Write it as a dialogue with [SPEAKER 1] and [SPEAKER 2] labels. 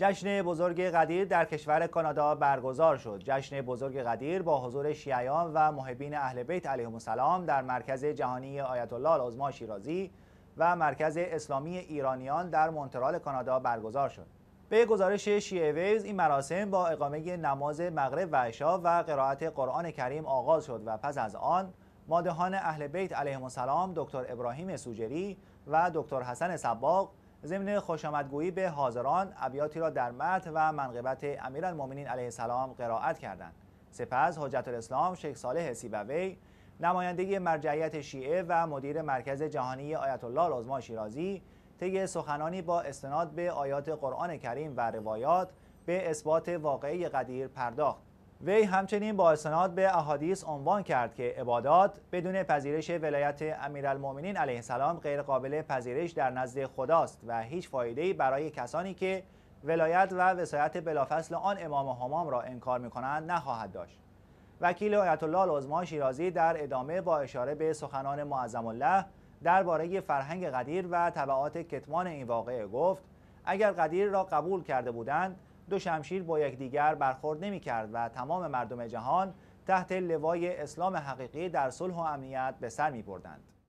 [SPEAKER 1] جشن بزرگ قدیر در کشور کانادا برگزار شد. جشن بزرگ قدیر با حضور شیعیان و محبین اهل بیت علیهم السلام در مرکز جهانی آیت الله العظما شیرازی و مرکز اسلامی ایرانیان در مونترال کانادا برگزار شد. به گزارش شیعه ویز این مراسم با اقامه نماز مغرب و عشا و قرائت قرآن کریم آغاز شد و پس از آن مادهان اهل بیت علیهم السلام دکتر ابراهیم سوجری و دکتر حسن سباق ضمن خوشامدگویی به حاضران ابیاتی را در متن و منقبت امیرالمؤمنین علیه السلام قرائت کردند سپس حجت الاسلام شیخ صالح سیبوی نماینده مرجعیت شیعه و مدیر مرکز جهانی آیت الله العظما شیرازی طی سخنانی با استناد به آیات قرآن کریم و روایات به اثبات واقعی قدیر پرداخت وی همچنین با استناد به احادیث عنوان کرد که عبادات بدون پذیرش ولایت امیرالمؤمنین علیه السلام غیر قابل پذیرش در نزد خداست و هیچ فایده‌ای برای کسانی که ولایت و وسایت بلافصل آن امام همام را انکار می‌کنند نخواهد داشت. وکیل آیت الله العظما شیرازی در ادامه با اشاره به سخنان معظم الله درباره فرهنگ قدیر و تبعات کتمان این واقعه گفت اگر قدیر را قبول کرده بودند دو شمشیر با یکدیگر برخورد نمی کرد و تمام مردم جهان تحت لوای اسلام حقیقی در صلح و امنیت به سر می بردند.